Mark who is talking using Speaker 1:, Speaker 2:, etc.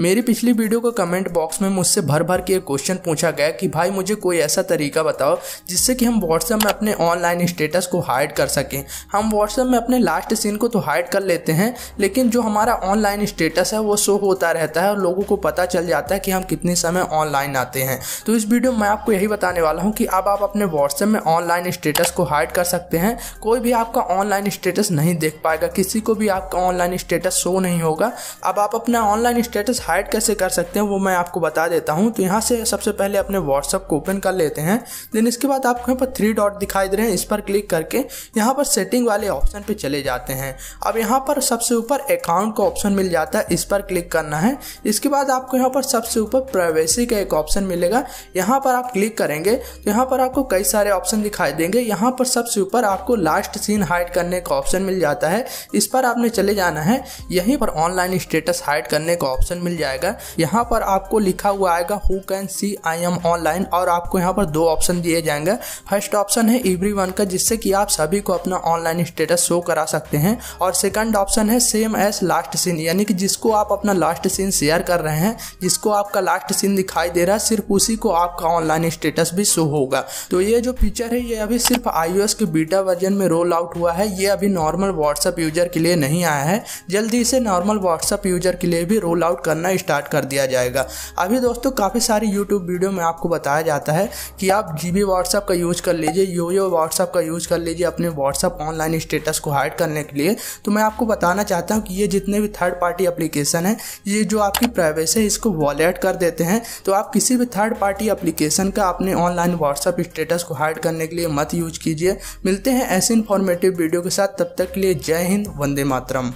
Speaker 1: मेरी पिछली वीडियो को कमेंट बॉक्स में मुझसे भर भर के क्वेश्चन पूछा गया कि भाई मुझे कोई ऐसा तरीका बताओ जिससे कि हम व्हाट्सएप में अपने ऑनलाइन स्टेटस को हाइड कर सकें हम व्हाट्सएप में अपने लास्ट सीन को तो हाइड कर लेते हैं लेकिन जो हमारा ऑनलाइन स्टेटस है वो शो होता रहता है और लोगों को पता चल जाता है कि हम कितने समय ऑनलाइन आते हैं तो इस वीडियो में मैं आपको यही बताने वाला हूँ कि अब आप अपने व्हाट्सएप में ऑनलाइन स्टेटस को हाइड कर सकते हैं कोई भी आपका ऑनलाइन स्टेटस नहीं देख पाएगा किसी को भी आपका ऑनलाइन स्टेटस शो नहीं होगा अब आप अपना ऑनलाइन स्टेटस हाइड कैसे कर सकते हैं वो मैं आपको बता देता हूँ तो यहाँ से सबसे पहले अपने व्हाट्सअप को ओपन कर लेते हैं देन इसके बाद आपको यहाँ पर थ्री डॉट दिखाई दे रहे हैं इस पर क्लिक करके यहाँ पर सेटिंग वाले ऑप्शन पर चले जाते हैं अब यहाँ पर सबसे ऊपर अकाउंट का ऑप्शन मिल जाता है इस पर क्लिक करना है इसके बाद आपको यहाँ पर सबसे ऊपर प्राइवेसी का एक ऑप्शन मिलेगा यहाँ पर आप क्लिक करेंगे तो यहाँ पर आपको कई सारे ऑप्शन दिखाई देंगे यहाँ पर सबसे ऊपर आपको लास्ट सीन हाइड करने का ऑप्शन मिल जाता है इस पर आपने चले जाना है यहीं पर ऑनलाइन स्टेटस हाइड करने का ऑप्शन मिल जाएगा यहाँ पर आपको लिखा हुआ आएगा who can see I am online और आपको यहाँ पर दो ऑप्शन दिए जाएंगे फर्स्ट ऑप्शन है एवरी का जिससे कि आप सभी को अपना ऑनलाइन स्टेटस शो करा सकते हैं और सेकंड ऑप्शन है सेम एस लास्ट सीन यानी कि जिसको आप अपना लास्ट सीन शेयर कर रहे हैं जिसको आपका लास्ट सीन दिखाई दे रहा है सिर्फ उसी को आपका ऑनलाइन स्टेटस भी शो होगा तो ये जो फीचर है ये अभी सिर्फ आईओएस के बीटा वर्जन में रोल आउट हुआ है ये अभी नॉर्मल व्हाट्सएप यूजर के लिए नहीं आया है जल्दी इसे नॉर्मल व्हाट्सएप यूजर के लिए भी रोल आउट करना करना स्टार्ट कर दिया जाएगा अभी दोस्तों काफ़ी सारी यूट्यूब वीडियो में आपको बताया जाता है कि आप जी बी का यूज़ कर लीजिए यो यो व्हाट्सअप का यूज़ कर लीजिए अपने व्हाट्सअप ऑनलाइन स्टेटस को हाइड करने के लिए तो मैं आपको बताना चाहता हूँ कि ये जितने भी थर्ड पार्टी अप्लीकेशन है ये जो आपकी प्राइवेसी है इसको वॉलेट कर देते हैं तो आप किसी भी थर्ड पार्टी अप्लीकेशन का अपने ऑनलाइन व्हाट्सअप स्टेटस को हाइड करने के लिए मत यूज कीजिए मिलते हैं ऐसे इन्फॉर्मेटिव वीडियो के साथ तब तक के लिए जय हिंद वंदे मातरम